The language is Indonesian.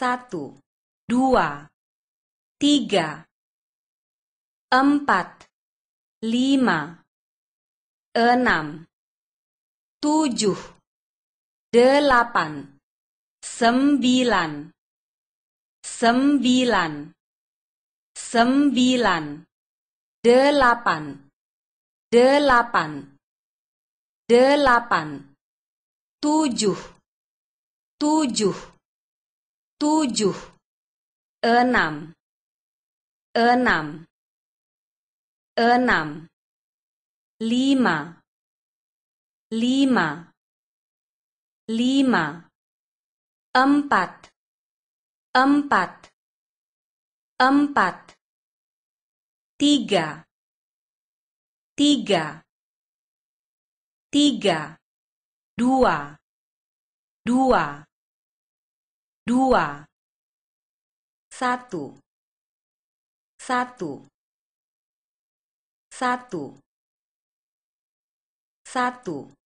satu, dua, tiga, empat, lima, enam, tujuh, delapan, sembilan, sembilan, sembilan, delapan, delapan, delapan, tujuh, tujuh, tujuh, enam, enam, enam, lima, lima, lima, empat, empat, empat, tiga, tiga, tiga, dua, dua, dua satu satu satu satu